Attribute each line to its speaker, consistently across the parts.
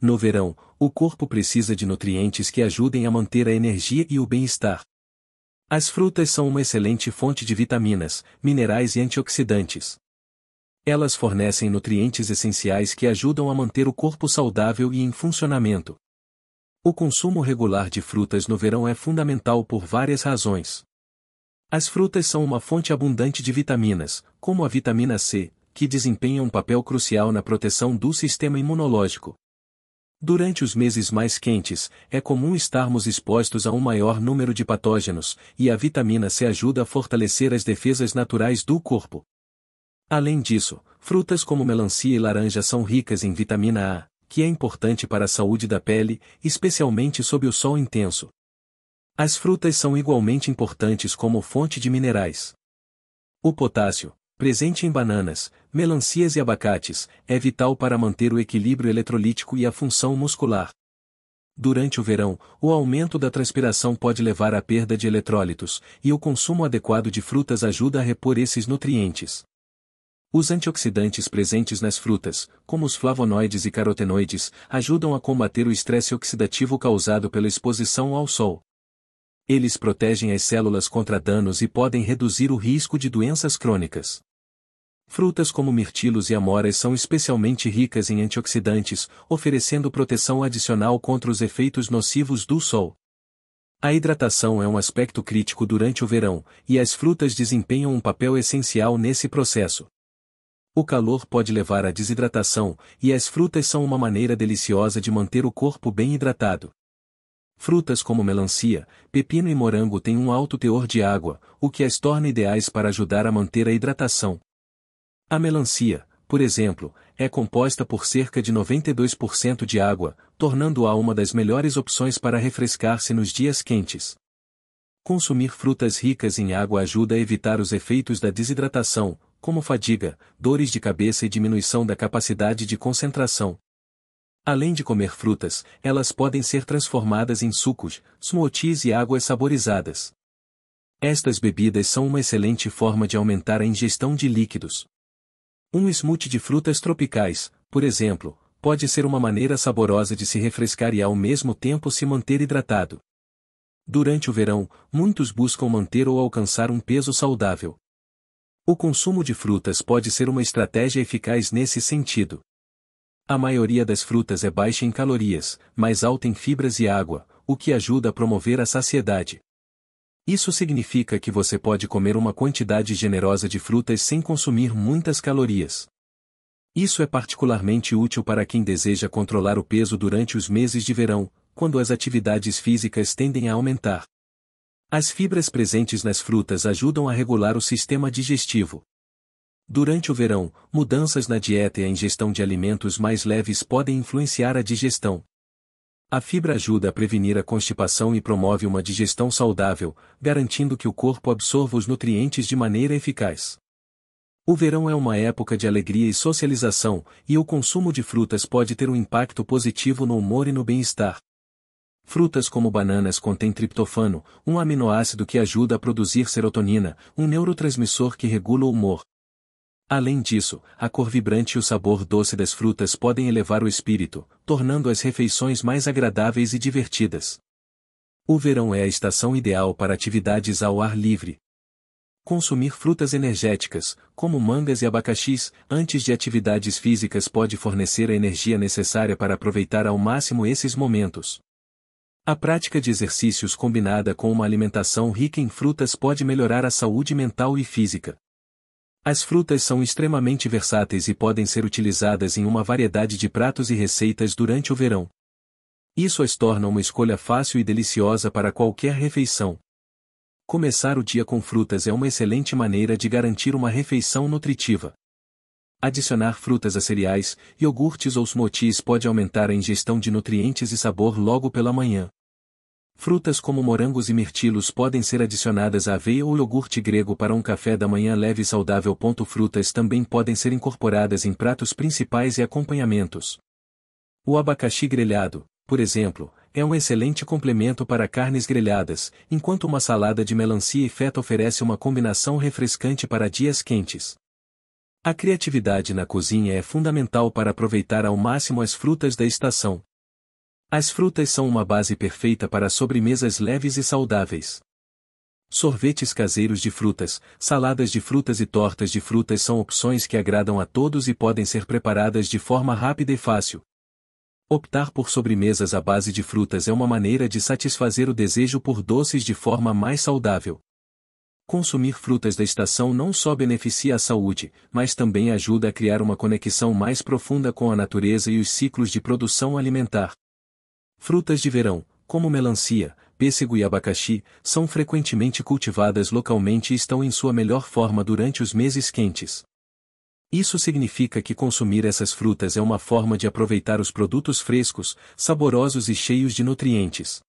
Speaker 1: No verão, o corpo precisa de nutrientes que ajudem a manter a energia e o bem-estar. As frutas são uma excelente fonte de vitaminas, minerais e antioxidantes. Elas fornecem nutrientes essenciais que ajudam a manter o corpo saudável e em funcionamento. O consumo regular de frutas no verão é fundamental por várias razões. As frutas são uma fonte abundante de vitaminas, como a vitamina C, que desempenha um papel crucial na proteção do sistema imunológico. Durante os meses mais quentes, é comum estarmos expostos a um maior número de patógenos, e a vitamina C ajuda a fortalecer as defesas naturais do corpo. Além disso, frutas como melancia e laranja são ricas em vitamina A, que é importante para a saúde da pele, especialmente sob o sol intenso. As frutas são igualmente importantes como fonte de minerais. O potássio, presente em bananas, melancias e abacates, é vital para manter o equilíbrio eletrolítico e a função muscular. Durante o verão, o aumento da transpiração pode levar à perda de eletrólitos, e o consumo adequado de frutas ajuda a repor esses nutrientes. Os antioxidantes presentes nas frutas, como os flavonoides e carotenoides, ajudam a combater o estresse oxidativo causado pela exposição ao sol. Eles protegem as células contra danos e podem reduzir o risco de doenças crônicas. Frutas como mirtilos e amoras são especialmente ricas em antioxidantes, oferecendo proteção adicional contra os efeitos nocivos do sol. A hidratação é um aspecto crítico durante o verão, e as frutas desempenham um papel essencial nesse processo. O calor pode levar à desidratação, e as frutas são uma maneira deliciosa de manter o corpo bem hidratado. Frutas como melancia, pepino e morango têm um alto teor de água, o que as torna ideais para ajudar a manter a hidratação. A melancia, por exemplo, é composta por cerca de 92% de água, tornando-a uma das melhores opções para refrescar-se nos dias quentes. Consumir frutas ricas em água ajuda a evitar os efeitos da desidratação, como fadiga, dores de cabeça e diminuição da capacidade de concentração. Além de comer frutas, elas podem ser transformadas em sucos, smoothies e águas saborizadas. Estas bebidas são uma excelente forma de aumentar a ingestão de líquidos. Um smoothie de frutas tropicais, por exemplo, pode ser uma maneira saborosa de se refrescar e ao mesmo tempo se manter hidratado. Durante o verão, muitos buscam manter ou alcançar um peso saudável. O consumo de frutas pode ser uma estratégia eficaz nesse sentido. A maioria das frutas é baixa em calorias, mas alta em fibras e água, o que ajuda a promover a saciedade. Isso significa que você pode comer uma quantidade generosa de frutas sem consumir muitas calorias. Isso é particularmente útil para quem deseja controlar o peso durante os meses de verão, quando as atividades físicas tendem a aumentar. As fibras presentes nas frutas ajudam a regular o sistema digestivo. Durante o verão, mudanças na dieta e a ingestão de alimentos mais leves podem influenciar a digestão, a fibra ajuda a prevenir a constipação e promove uma digestão saudável, garantindo que o corpo absorva os nutrientes de maneira eficaz. O verão é uma época de alegria e socialização, e o consumo de frutas pode ter um impacto positivo no humor e no bem-estar. Frutas como bananas contêm triptofano, um aminoácido que ajuda a produzir serotonina, um neurotransmissor que regula o humor, Além disso, a cor vibrante e o sabor doce das frutas podem elevar o espírito, tornando as refeições mais agradáveis e divertidas. O verão é a estação ideal para atividades ao ar livre. Consumir frutas energéticas, como mangas e abacaxis, antes de atividades físicas pode fornecer a energia necessária para aproveitar ao máximo esses momentos. A prática de exercícios combinada com uma alimentação rica em frutas pode melhorar a saúde mental e física. As frutas são extremamente versáteis e podem ser utilizadas em uma variedade de pratos e receitas durante o verão. Isso as torna uma escolha fácil e deliciosa para qualquer refeição. Começar o dia com frutas é uma excelente maneira de garantir uma refeição nutritiva. Adicionar frutas a cereais, iogurtes ou smoothies pode aumentar a ingestão de nutrientes e sabor logo pela manhã. Frutas como morangos e mirtilos podem ser adicionadas à aveia ou iogurte grego para um café da manhã leve e saudável. Frutas também podem ser incorporadas em pratos principais e acompanhamentos. O abacaxi grelhado, por exemplo, é um excelente complemento para carnes grelhadas, enquanto uma salada de melancia e feta oferece uma combinação refrescante para dias quentes. A criatividade na cozinha é fundamental para aproveitar ao máximo as frutas da estação, as frutas são uma base perfeita para sobremesas leves e saudáveis. Sorvetes caseiros de frutas, saladas de frutas e tortas de frutas são opções que agradam a todos e podem ser preparadas de forma rápida e fácil. Optar por sobremesas à base de frutas é uma maneira de satisfazer o desejo por doces de forma mais saudável. Consumir frutas da estação não só beneficia a saúde, mas também ajuda a criar uma conexão mais profunda com a natureza e os ciclos de produção alimentar. Frutas de verão, como melancia, pêssego e abacaxi, são frequentemente cultivadas localmente e estão em sua melhor forma durante os meses quentes. Isso significa que consumir essas frutas é uma forma de aproveitar os produtos frescos, saborosos e cheios de nutrientes.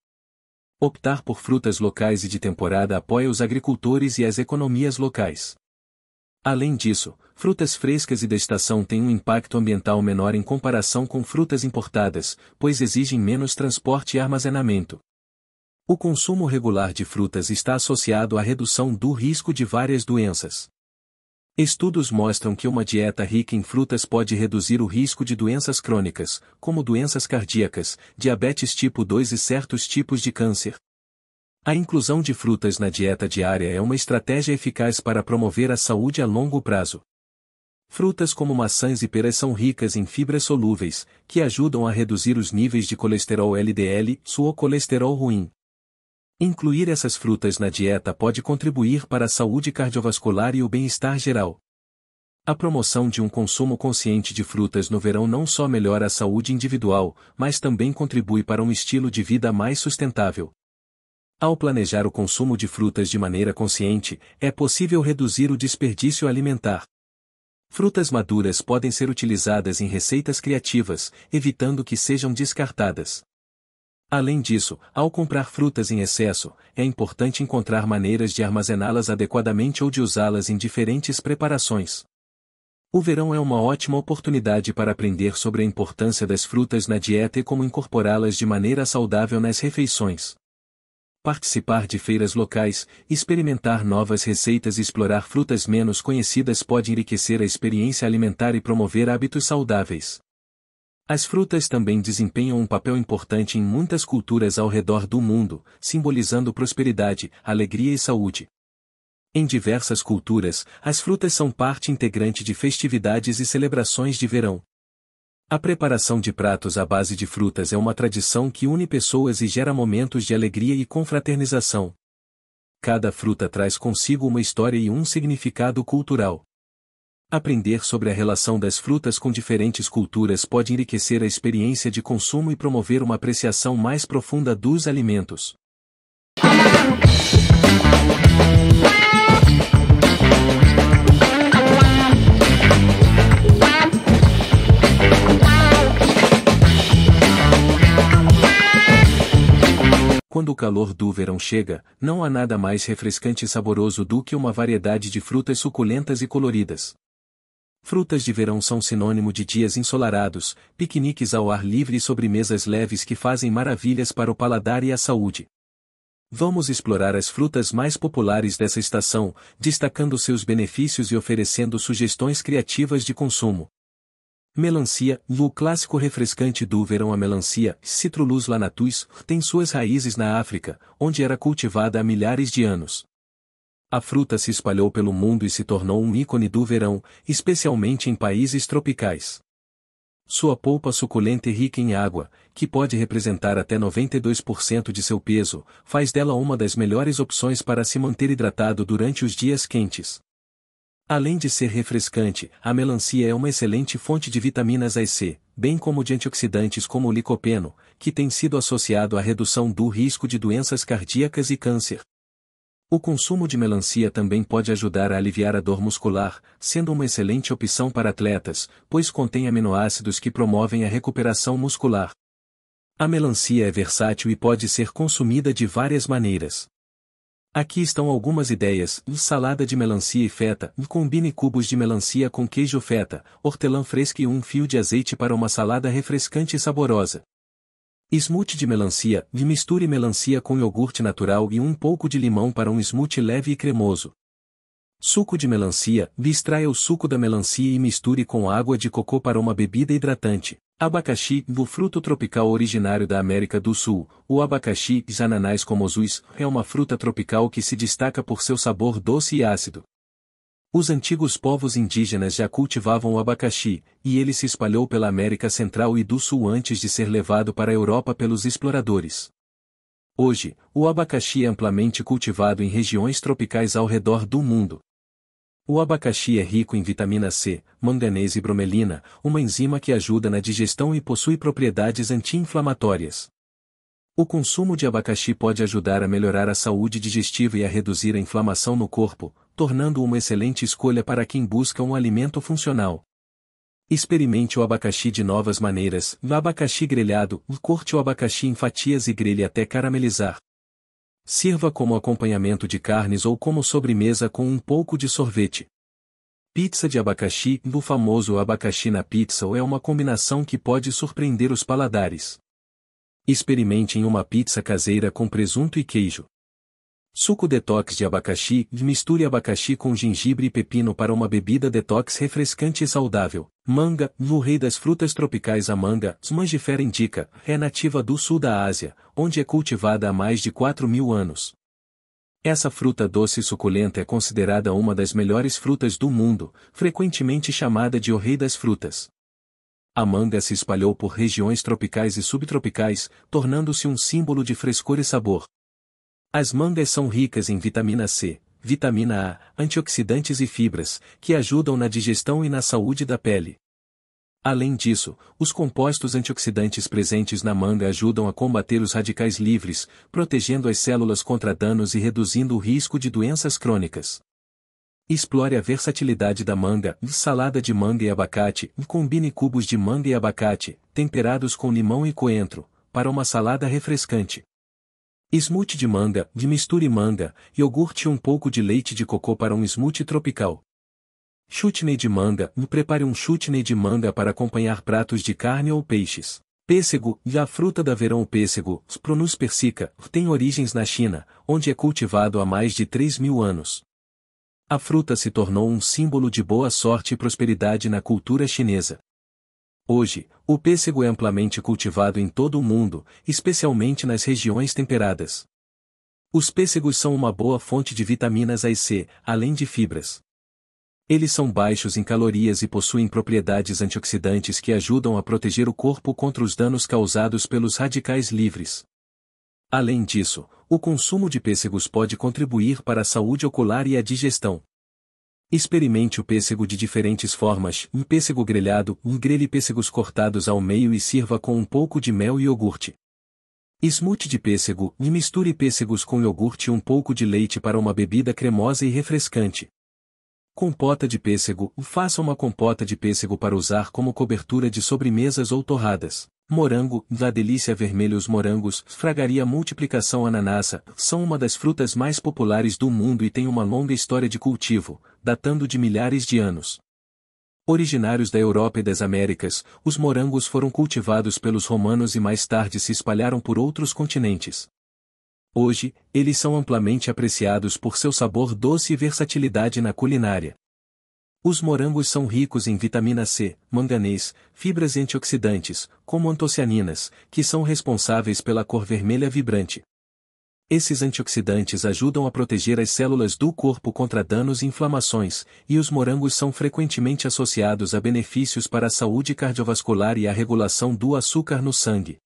Speaker 1: Optar por frutas locais e de temporada apoia os agricultores e as economias locais. Além disso, frutas frescas e da estação têm um impacto ambiental menor em comparação com frutas importadas, pois exigem menos transporte e armazenamento. O consumo regular de frutas está associado à redução do risco de várias doenças. Estudos mostram que uma dieta rica em frutas pode reduzir o risco de doenças crônicas, como doenças cardíacas, diabetes tipo 2 e certos tipos de câncer. A inclusão de frutas na dieta diária é uma estratégia eficaz para promover a saúde a longo prazo. Frutas como maçãs e peras são ricas em fibras solúveis, que ajudam a reduzir os níveis de colesterol LDL, sua colesterol ruim. Incluir essas frutas na dieta pode contribuir para a saúde cardiovascular e o bem-estar geral. A promoção de um consumo consciente de frutas no verão não só melhora a saúde individual, mas também contribui para um estilo de vida mais sustentável. Ao planejar o consumo de frutas de maneira consciente, é possível reduzir o desperdício alimentar. Frutas maduras podem ser utilizadas em receitas criativas, evitando que sejam descartadas. Além disso, ao comprar frutas em excesso, é importante encontrar maneiras de armazená-las adequadamente ou de usá-las em diferentes preparações. O verão é uma ótima oportunidade para aprender sobre a importância das frutas na dieta e como incorporá-las de maneira saudável nas refeições participar de feiras locais, experimentar novas receitas e explorar frutas menos conhecidas pode enriquecer a experiência alimentar e promover hábitos saudáveis. As frutas também desempenham um papel importante em muitas culturas ao redor do mundo, simbolizando prosperidade, alegria e saúde. Em diversas culturas, as frutas são parte integrante de festividades e celebrações de verão. A preparação de pratos à base de frutas é uma tradição que une pessoas e gera momentos de alegria e confraternização. Cada fruta traz consigo uma história e um significado cultural. Aprender sobre a relação das frutas com diferentes culturas pode enriquecer a experiência de consumo e promover uma apreciação mais profunda dos alimentos. Quando o calor do verão chega, não há nada mais refrescante e saboroso do que uma variedade de frutas suculentas e coloridas. Frutas de verão são sinônimo de dias ensolarados, piqueniques ao ar livre e sobremesas leves que fazem maravilhas para o paladar e a saúde. Vamos explorar as frutas mais populares dessa estação, destacando seus benefícios e oferecendo sugestões criativas de consumo. Melancia, o clássico refrescante do verão a melancia, Citrullus lanatus, tem suas raízes na África, onde era cultivada há milhares de anos. A fruta se espalhou pelo mundo e se tornou um ícone do verão, especialmente em países tropicais. Sua polpa suculenta e rica em água, que pode representar até 92% de seu peso, faz dela uma das melhores opções para se manter hidratado durante os dias quentes. Além de ser refrescante, a melancia é uma excelente fonte de vitaminas A e C, bem como de antioxidantes como o licopeno, que tem sido associado à redução do risco de doenças cardíacas e câncer. O consumo de melancia também pode ajudar a aliviar a dor muscular, sendo uma excelente opção para atletas, pois contém aminoácidos que promovem a recuperação muscular. A melancia é versátil e pode ser consumida de várias maneiras. Aqui estão algumas ideias, salada de melancia e feta, combine cubos de melancia com queijo feta, hortelã fresca e um fio de azeite para uma salada refrescante e saborosa. Smoothie de melancia, misture melancia com iogurte natural e um pouco de limão para um smoothie leve e cremoso. Suco de melancia, extraia o suco da melancia e misture com água de cocô para uma bebida hidratante. Abacaxi, o fruto tropical originário da América do Sul, o abacaxi, ananás como azuis, é uma fruta tropical que se destaca por seu sabor doce e ácido. Os antigos povos indígenas já cultivavam o abacaxi, e ele se espalhou pela América Central e do Sul antes de ser levado para a Europa pelos exploradores. Hoje, o abacaxi é amplamente cultivado em regiões tropicais ao redor do mundo, o abacaxi é rico em vitamina C, manganês e bromelina, uma enzima que ajuda na digestão e possui propriedades anti-inflamatórias. O consumo de abacaxi pode ajudar a melhorar a saúde digestiva e a reduzir a inflamação no corpo, tornando-o uma excelente escolha para quem busca um alimento funcional. Experimente o abacaxi de novas maneiras. o abacaxi grelhado, corte o abacaxi em fatias e grelhe até caramelizar. Sirva como acompanhamento de carnes ou como sobremesa com um pouco de sorvete. Pizza de abacaxi do famoso abacaxi na pizza é uma combinação que pode surpreender os paladares. Experimente em uma pizza caseira com presunto e queijo. Suco detox de abacaxi, misture abacaxi com gengibre e pepino para uma bebida detox refrescante e saudável. Manga, no rei das frutas tropicais a manga, mangifera indica, é nativa do sul da Ásia, onde é cultivada há mais de 4 mil anos. Essa fruta doce e suculenta é considerada uma das melhores frutas do mundo, frequentemente chamada de o rei das frutas. A manga se espalhou por regiões tropicais e subtropicais, tornando-se um símbolo de frescor e sabor. As mangas são ricas em vitamina C, vitamina A, antioxidantes e fibras, que ajudam na digestão e na saúde da pele. Além disso, os compostos antioxidantes presentes na manga ajudam a combater os radicais livres, protegendo as células contra danos e reduzindo o risco de doenças crônicas. Explore a versatilidade da manga, salada de manga e abacate, combine cubos de manga e abacate, temperados com limão e coentro, para uma salada refrescante. Smoothie de manga, de misture manga, iogurte e um pouco de leite de cocô para um smoothie tropical. Chutney de manga, prepare um chutney de manga para acompanhar pratos de carne ou peixes. Pêssego, e a fruta da verão o pêssego, Prunus persica, tem origens na China, onde é cultivado há mais de 3 mil anos. A fruta se tornou um símbolo de boa sorte e prosperidade na cultura chinesa. Hoje, o pêssego é amplamente cultivado em todo o mundo, especialmente nas regiões temperadas. Os pêssegos são uma boa fonte de vitaminas A e C, além de fibras. Eles são baixos em calorias e possuem propriedades antioxidantes que ajudam a proteger o corpo contra os danos causados pelos radicais livres. Além disso, o consumo de pêssegos pode contribuir para a saúde ocular e a digestão. Experimente o pêssego de diferentes formas, um pêssego grelhado, um grelhe pêssegos cortados ao meio e sirva com um pouco de mel e iogurte. Smoothie de pêssego, e misture pêssegos com iogurte e um pouco de leite para uma bebida cremosa e refrescante. Compota de pêssego, faça uma compota de pêssego para usar como cobertura de sobremesas ou torradas. Morango, da delícia vermelha os morangos, fragaria multiplicação ananassa, são uma das frutas mais populares do mundo e tem uma longa história de cultivo, datando de milhares de anos. Originários da Europa e das Américas, os morangos foram cultivados pelos romanos e mais tarde se espalharam por outros continentes. Hoje, eles são amplamente apreciados por seu sabor doce e versatilidade na culinária. Os morangos são ricos em vitamina C, manganês, fibras antioxidantes, como antocianinas, que são responsáveis pela cor vermelha vibrante. Esses antioxidantes ajudam a proteger as células do corpo contra danos e inflamações, e os morangos são frequentemente associados a benefícios para a saúde cardiovascular e a regulação do açúcar no sangue.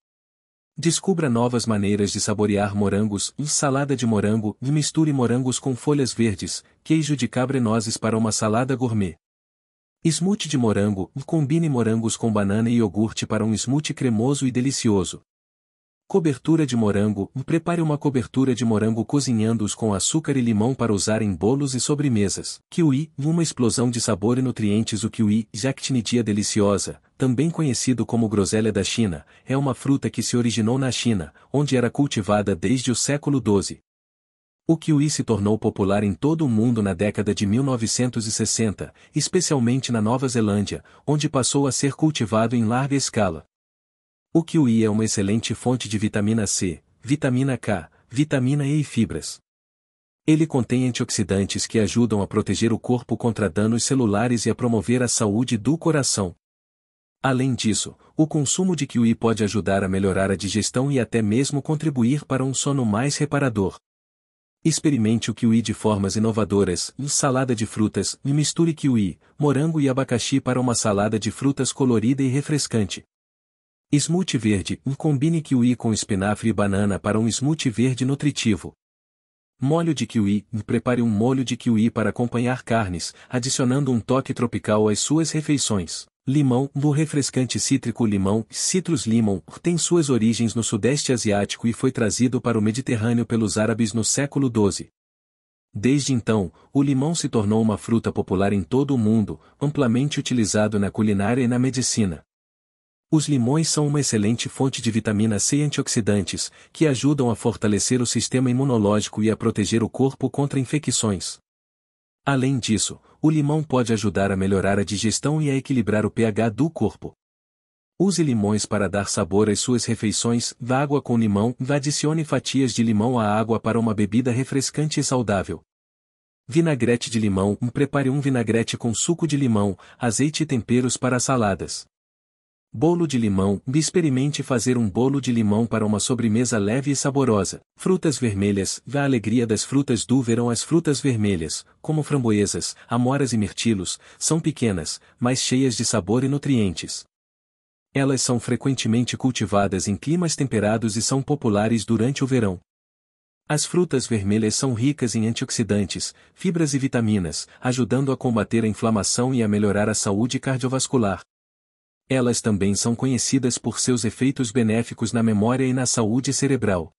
Speaker 1: Descubra novas maneiras de saborear morangos, salada de morango, misture morangos com folhas verdes, queijo de cabra e nozes para uma salada gourmet. Smoothie de morango, combine morangos com banana e iogurte para um smoothie cremoso e delicioso. Cobertura de morango. Prepare uma cobertura de morango cozinhando-os com açúcar e limão para usar em bolos e sobremesas. Kiwi, uma explosão de sabor e nutrientes. O kiwi, Jactinidia deliciosa, também conhecido como groselha da China, é uma fruta que se originou na China, onde era cultivada desde o século XII. O kiwi se tornou popular em todo o mundo na década de 1960, especialmente na Nova Zelândia, onde passou a ser cultivado em larga escala. O kiwi é uma excelente fonte de vitamina C, vitamina K, vitamina E e fibras. Ele contém antioxidantes que ajudam a proteger o corpo contra danos celulares e a promover a saúde do coração. Além disso, o consumo de kiwi pode ajudar a melhorar a digestão e até mesmo contribuir para um sono mais reparador. Experimente o kiwi de formas inovadoras, em salada de frutas, misture kiwi, morango e abacaxi para uma salada de frutas colorida e refrescante. Smoothie verde, um combine kiwi com espinafre e banana para um smoothie verde nutritivo. Molho de kiwi, prepare um molho de kiwi para acompanhar carnes, adicionando um toque tropical às suas refeições. Limão, No refrescante cítrico limão, citrus limão, tem suas origens no sudeste asiático e foi trazido para o Mediterrâneo pelos árabes no século XII. Desde então, o limão se tornou uma fruta popular em todo o mundo, amplamente utilizado na culinária e na medicina. Os limões são uma excelente fonte de vitamina C e antioxidantes, que ajudam a fortalecer o sistema imunológico e a proteger o corpo contra infecções. Além disso, o limão pode ajudar a melhorar a digestão e a equilibrar o pH do corpo. Use limões para dar sabor às suas refeições, vá água com limão, vá adicione fatias de limão à água para uma bebida refrescante e saudável. Vinagrete de limão, prepare um vinagrete com suco de limão, azeite e temperos para saladas. Bolo de limão. Experimente fazer um bolo de limão para uma sobremesa leve e saborosa. Frutas vermelhas. A alegria das frutas do verão. As frutas vermelhas, como framboesas, amoras e mirtilos, são pequenas, mas cheias de sabor e nutrientes. Elas são frequentemente cultivadas em climas temperados e são populares durante o verão. As frutas vermelhas são ricas em antioxidantes, fibras e vitaminas, ajudando a combater a inflamação e a melhorar a saúde cardiovascular. Elas também são conhecidas por seus efeitos benéficos na memória e na saúde cerebral.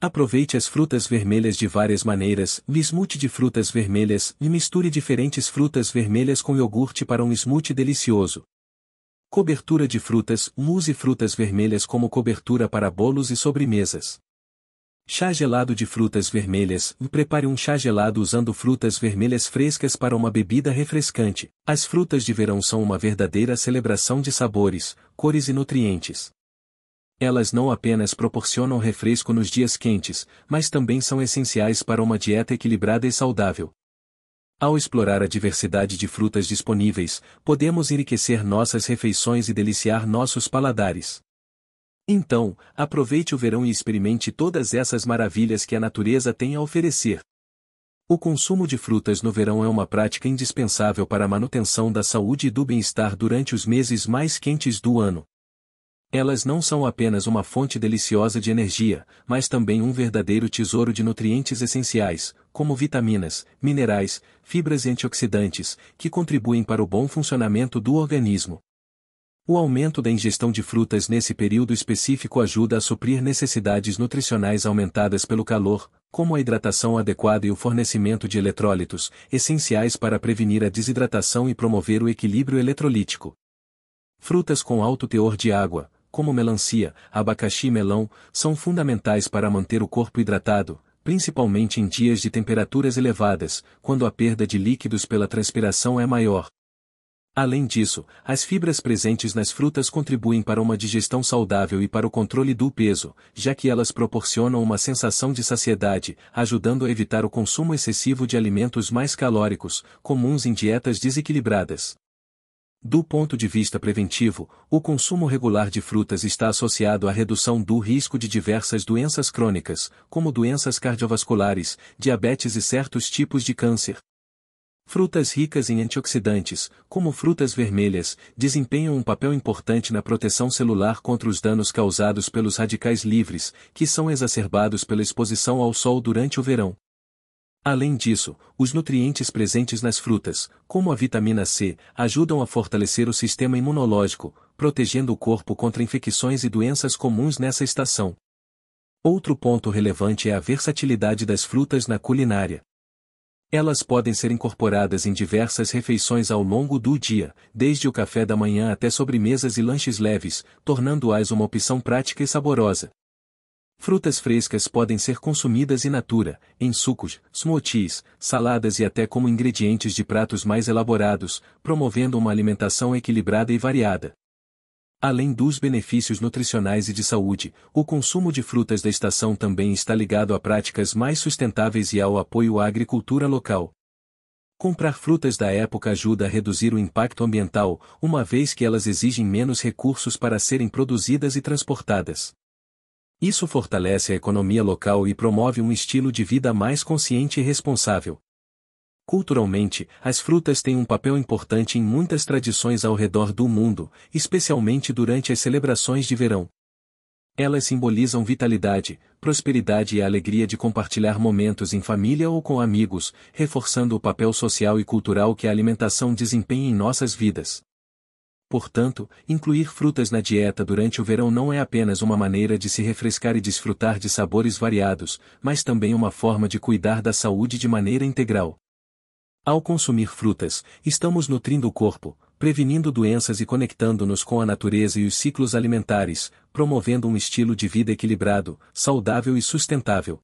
Speaker 1: Aproveite as frutas vermelhas de várias maneiras, smoothie de frutas vermelhas, e misture diferentes frutas vermelhas com iogurte para um smoothie delicioso. Cobertura de frutas, use frutas vermelhas como cobertura para bolos e sobremesas. Chá gelado de frutas vermelhas. Prepare um chá gelado usando frutas vermelhas frescas para uma bebida refrescante. As frutas de verão são uma verdadeira celebração de sabores, cores e nutrientes. Elas não apenas proporcionam refresco nos dias quentes, mas também são essenciais para uma dieta equilibrada e saudável. Ao explorar a diversidade de frutas disponíveis, podemos enriquecer nossas refeições e deliciar nossos paladares. Então, aproveite o verão e experimente todas essas maravilhas que a natureza tem a oferecer. O consumo de frutas no verão é uma prática indispensável para a manutenção da saúde e do bem-estar durante os meses mais quentes do ano. Elas não são apenas uma fonte deliciosa de energia, mas também um verdadeiro tesouro de nutrientes essenciais, como vitaminas, minerais, fibras e antioxidantes, que contribuem para o bom funcionamento do organismo. O aumento da ingestão de frutas nesse período específico ajuda a suprir necessidades nutricionais aumentadas pelo calor, como a hidratação adequada e o fornecimento de eletrólitos, essenciais para prevenir a desidratação e promover o equilíbrio eletrolítico. Frutas com alto teor de água, como melancia, abacaxi e melão, são fundamentais para manter o corpo hidratado, principalmente em dias de temperaturas elevadas, quando a perda de líquidos pela transpiração é maior. Além disso, as fibras presentes nas frutas contribuem para uma digestão saudável e para o controle do peso, já que elas proporcionam uma sensação de saciedade, ajudando a evitar o consumo excessivo de alimentos mais calóricos, comuns em dietas desequilibradas. Do ponto de vista preventivo, o consumo regular de frutas está associado à redução do risco de diversas doenças crônicas, como doenças cardiovasculares, diabetes e certos tipos de câncer, Frutas ricas em antioxidantes, como frutas vermelhas, desempenham um papel importante na proteção celular contra os danos causados pelos radicais livres, que são exacerbados pela exposição ao sol durante o verão. Além disso, os nutrientes presentes nas frutas, como a vitamina C, ajudam a fortalecer o sistema imunológico, protegendo o corpo contra infecções e doenças comuns nessa estação. Outro ponto relevante é a versatilidade das frutas na culinária. Elas podem ser incorporadas em diversas refeições ao longo do dia, desde o café da manhã até sobremesas e lanches leves, tornando-as uma opção prática e saborosa. Frutas frescas podem ser consumidas in natura, em sucos, smoothies, saladas e até como ingredientes de pratos mais elaborados, promovendo uma alimentação equilibrada e variada. Além dos benefícios nutricionais e de saúde, o consumo de frutas da estação também está ligado a práticas mais sustentáveis e ao apoio à agricultura local. Comprar frutas da época ajuda a reduzir o impacto ambiental, uma vez que elas exigem menos recursos para serem produzidas e transportadas. Isso fortalece a economia local e promove um estilo de vida mais consciente e responsável. Culturalmente, as frutas têm um papel importante em muitas tradições ao redor do mundo, especialmente durante as celebrações de verão. Elas simbolizam vitalidade, prosperidade e a alegria de compartilhar momentos em família ou com amigos, reforçando o papel social e cultural que a alimentação desempenha em nossas vidas. Portanto, incluir frutas na dieta durante o verão não é apenas uma maneira de se refrescar e desfrutar de sabores variados, mas também uma forma de cuidar da saúde de maneira integral. Ao consumir frutas, estamos nutrindo o corpo, prevenindo doenças e conectando-nos com a natureza e os ciclos alimentares, promovendo um estilo de vida equilibrado, saudável e sustentável.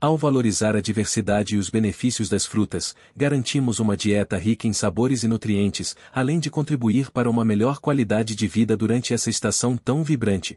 Speaker 1: Ao valorizar a diversidade e os benefícios das frutas, garantimos uma dieta rica em sabores e nutrientes, além de contribuir para uma melhor qualidade de vida durante essa estação tão vibrante.